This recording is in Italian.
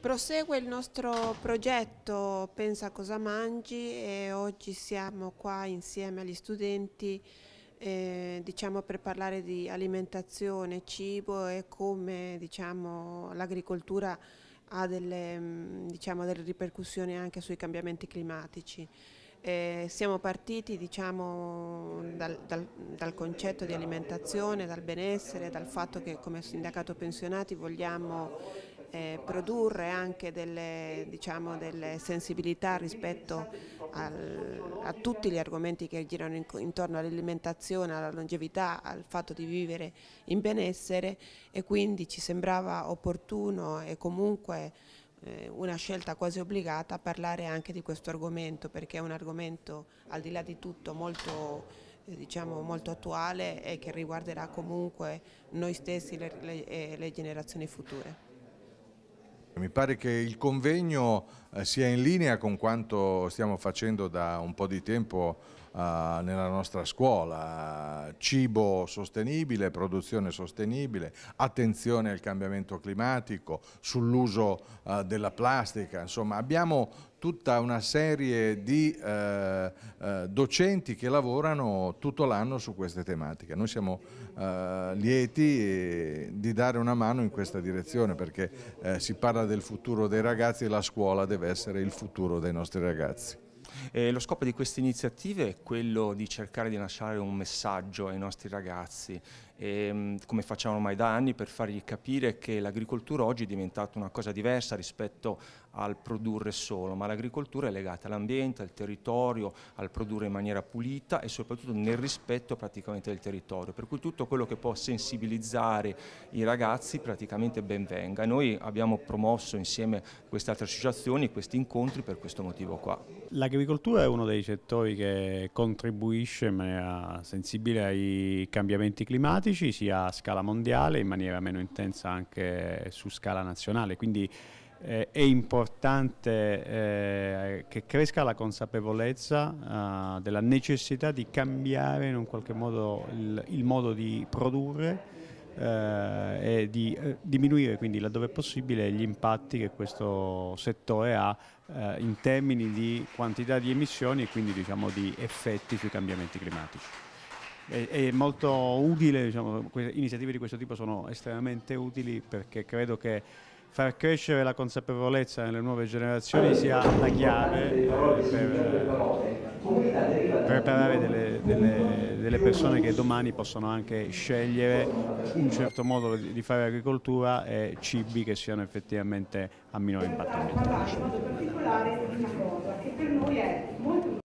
Prosegue il nostro progetto Pensa cosa mangi e oggi siamo qua insieme agli studenti eh, diciamo, per parlare di alimentazione, cibo e come diciamo, l'agricoltura ha delle, mm, diciamo, delle, ripercussioni anche sui cambiamenti climatici. Eh, siamo partiti diciamo, dal, dal, dal, concetto di alimentazione, dal benessere, dal fatto che come sindacato pensionati vogliamo eh, produrre anche delle, diciamo, delle sensibilità rispetto al, a tutti gli argomenti che girano in, intorno all'alimentazione, alla longevità, al fatto di vivere in benessere e quindi ci sembrava opportuno e comunque eh, una scelta quasi obbligata a parlare anche di questo argomento perché è un argomento al di là di tutto molto, eh, diciamo, molto attuale e che riguarderà comunque noi stessi e le, le, le generazioni future. Mi pare che il convegno eh, sia in linea con quanto stiamo facendo da un po' di tempo eh, nella nostra scuola, cibo sostenibile, produzione sostenibile, attenzione al cambiamento climatico, sull'uso eh, della plastica, insomma abbiamo tutta una serie di eh, eh, docenti che lavorano tutto l'anno su queste tematiche. Noi siamo eh, lieti eh, di dare una mano in questa direzione perché eh, si parla del futuro dei ragazzi e la scuola deve essere il futuro dei nostri ragazzi. Eh, lo scopo di queste iniziative è quello di cercare di lasciare un messaggio ai nostri ragazzi, ehm, come facciamo ormai da anni, per fargli capire che l'agricoltura oggi è diventata una cosa diversa rispetto al produrre solo, ma l'agricoltura è legata all'ambiente, al territorio, al produrre in maniera pulita e soprattutto nel rispetto praticamente del territorio, per cui tutto quello che può sensibilizzare i ragazzi praticamente ben venga. Noi abbiamo promosso insieme a queste altre associazioni questi incontri per questo motivo qua l'agricoltura è uno dei settori che contribuisce in maniera ah, sensibile ai cambiamenti climatici, sia a scala mondiale, in maniera meno intensa anche su scala nazionale. Quindi eh, è importante eh, che cresca la consapevolezza eh, della necessità di cambiare in un qualche modo il, il modo di produrre eh, e di eh, diminuire quindi laddove possibile gli impatti che questo settore ha eh, in termini di quantità di emissioni e quindi diciamo, di effetti sui cambiamenti climatici è, molto utile, diciamo, iniziative di questo tipo sono estremamente utili perché credo che far crescere la consapevolezza nelle nuove generazioni sia la chiave per per, avere delle, delle, delle, persone che domani possono anche scegliere un certo modo di fare agricoltura e cibi che siano effettivamente a minore impatto ambientale.